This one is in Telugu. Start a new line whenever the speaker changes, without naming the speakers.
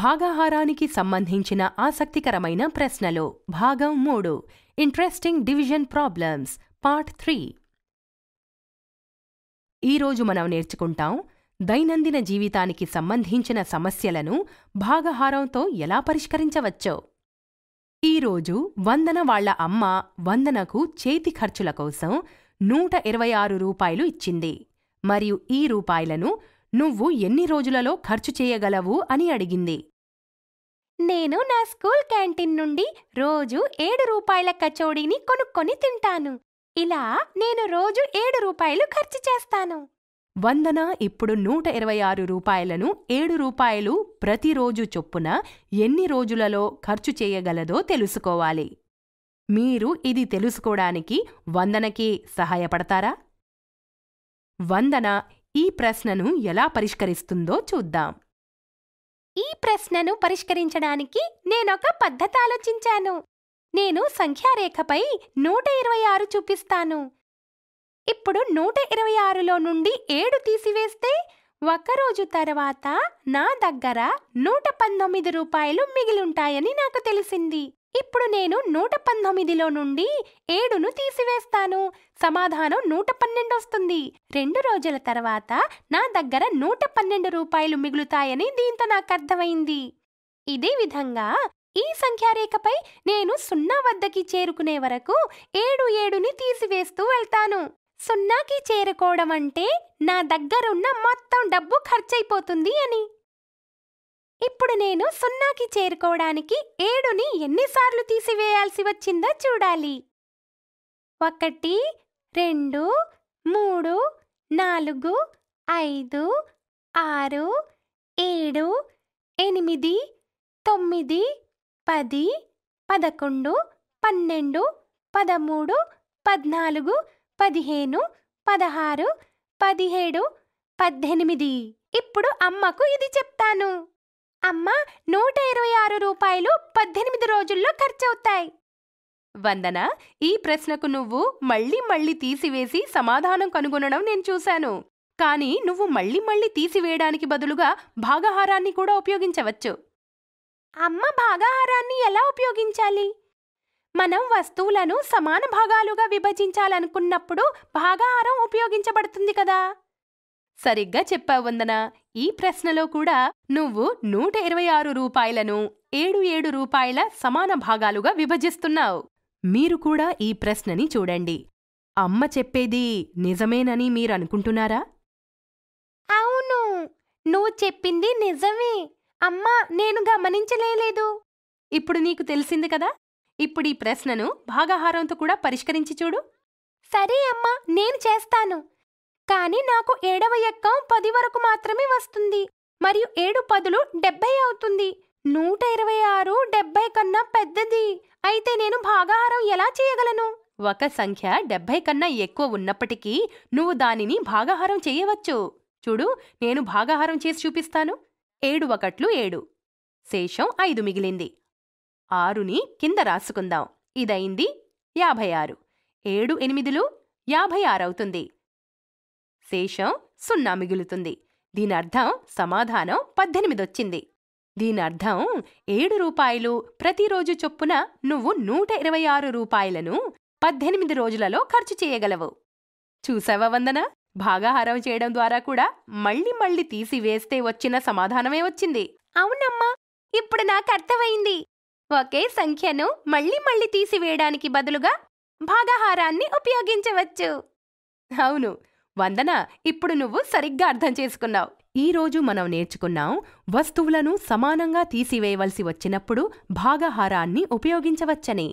భాగాహారానికి సంబంధించిన ఆసక్తికరమైన ప్రశ్నలు భాగం మూడు interesting division problems part three ఈరోజు మనం నేర్చుకుంటాం దైనందిన జీవితానికి సంబంధించిన సమస్యలను భాగహారంతో ఎలా పరిష్కరించవచ్చో ఈరోజు వందన వాళ్ల అమ్మ వందనకు చేతి ఖర్చుల కోసం నూట ఇరవై ఆరు రూపాయలు ఇచ్చింది మరియు ఈ రూపాయలను నువ్వు ఎన్ని రోజులలో ఖర్చు చేయగలవు అని అడిగింది నేను నా స్కూల్ క్యాంటీన్ నుండి రోజు ఏడు రూపాయల కచోడీని కొనుక్కొని తింటాను ఇలా నేను రోజు ఏడు రూపాయలు ఖర్చు చేస్తాను వందన ఇప్పుడు నూట ఇరవై ఆరు రూపాయలను ఏడు రూపాయలు ప్రతిరోజు చొప్పున ఎన్ని రోజులలో ఖర్చు చేయగలదో తెలుసుకోవాలి మీరు ఇది తెలుసుకోవడానికి వందనకి సహాయపడతారా వందన ఈ ప్రశ్నను ఎలా పరిష్కరిస్తుందో చూద్దాం ఈ ప్రశ్నను పరిష్కరించడానికి నేనొక పద్ధతి ఆలోచించాను నేను సంఖ్యారేఖపై నూట ఇరవై ఆరు చూపిస్తాను ఇప్పుడు నూట ఇరవై ఆరులో నుండి ఏడు తీసివేస్తే ఒకరోజు తర్వాత నా దగ్గర నూట పంతొమ్మిది రూపాయలు మిగిలుంటాయని నాకు తెలిసింది ఇప్పుడు నేను నూట పంతొమ్మిదిలో నుండి ఏడును తీసివేస్తాను సమాధానం నూట పన్నెండు వస్తుంది రెండు రోజుల తర్వాత నా దగ్గర నూట పన్నెండు రూపాయలు మిగులుతాయని దీంతో నాకు అర్థమైంది ఇదే విధంగా ఈ సంఖ్యారేఖపై నేను సున్నా వద్దకి చేరుకునే వరకు ఏడు ఏడుని తీసివేస్తూ వెళ్తాను సున్నాకి చేరుకోవడం అంటే నా దగ్గరున్న మొత్తం డబ్బు ఖర్చయిపోతుంది అని ఇప్పుడు నేను సున్నాకి చేరుకోవడానికి ఏడుని ఎన్నిసార్లు తీసివేయాల్సి వచ్చిందో చూడాలి ఒకటి రెండు మూడు నాలుగు ఐదు ఆరు ఏడు ఎనిమిది తొమ్మిది పది పదకొండు పన్నెండు పదమూడు పద్నాలుగు పదిహేను పదహారు పదిహేడు పద్దెనిమిది ఇప్పుడు అమ్మకు ఇది చెప్తాను అమ్మ నూట ఇరవై ఆరు రూపాయలు పద్దెనిమిది రోజుల్లో ఖర్చవుతాయి వందన ఈ ప్రశ్నకు నువ్వు మళ్ళీ మళ్ళీ తీసివేసి సమాధానం కనుగొనడం నేను చూశాను కానీ నువ్వు మళ్ళీ మళ్ళీ తీసివేయడానికి బదులుగా భాగాహారాన్ని కూడా ఉపయోగించవచ్చు అమ్మ భాగాహారాన్ని ఎలా ఉపయోగించాలి మనం వస్తువులను సమాన భాగాలుగా విభజించాలనుకున్నప్పుడు భాగాహారం ఉపయోగించబడుతుంది కదా సరిగ్గా చెప్పావు వందన ఈ ప్రశ్నలో కూడా నువ్వు నూట ఇరవై ఆరు రూపాయలను ఏడు ఏడు రూపాయల సమాన భాగాలుగా విభజిస్తున్నావు మీరు కూడా ఈ ప్రశ్నని చూడండి అమ్మ చెప్పేది నిజమేనని మీరనుకుంటున్నారా అవును నువ్వు చెప్పింది నిజమే అమ్మా నేను గమనించలేదు ఇప్పుడు నీకు తెలిసింది కదా ఇప్పుడు ఈ ప్రశ్నను భాగాహారంతో కూడా పరిష్కరించి చూడు సరే అమ్మా నేను చేస్తాను కానీ నాకు ఏడవ ఎక్కం పది వరకు మాత్రమే వస్తుంది మరియు ఏడు పదులు డెబ్బై అవుతుంది నూట ఇరవై ఆరు డెబ్బై కన్నా పెద్దది అయితే నేను భాగాహారం ఎలా చేయగలను ఒక సంఖ్య డెబ్బై కన్నా ఎక్కువ ఉన్నప్పటికీ నువ్వు దానిని భాగాహారం చేయవచ్చు చూడు నేను భాగాహారం చేసి చూపిస్తాను ఏడు ఒకట్లు ఏడు శేషం ఐదు మిగిలింది ఆరుని కింద రాసుకుందాం ఇదైంది యాభై ఆరు ఏడు ఎనిమిదిలు యాభై ఆరవుతుంది శేషం సున్నా మిగులుతుంది దీనర్థం సమాధానం పద్దెనిమిదొచ్చింది దీనర్థం ఏడు రూపాయలు ప్రతిరోజు చొప్పున నువ్వు నూట ఇరవై ఆరు రూపాయలను పద్దెనిమిది రోజులలో ఖర్చు చేయగలవు చూసావా వందన భాగాహారం చేయడం ద్వారా కూడా మళ్ళీ మళ్ళీ తీసివేస్తే వచ్చిన సమాధానమే వచ్చింది అవునమ్మా ఇప్పుడు నాకు అర్థమైంది ఒకే సంఖ్యను మళ్ళీ మళ్ళీ తీసివేయడానికి బదులుగా భాగాహారాన్ని ఉపయోగించవచ్చు అవును వందన ఇప్పుడు నువ్వు సరిగ్గా అర్థం చేసుకున్నావు ఈరోజు మనం నేర్చుకున్నాం వస్తువులను సమానంగా తీసివేయవలసి వచ్చినప్పుడు భాగహారాన్ని ఉపయోగించవచ్చని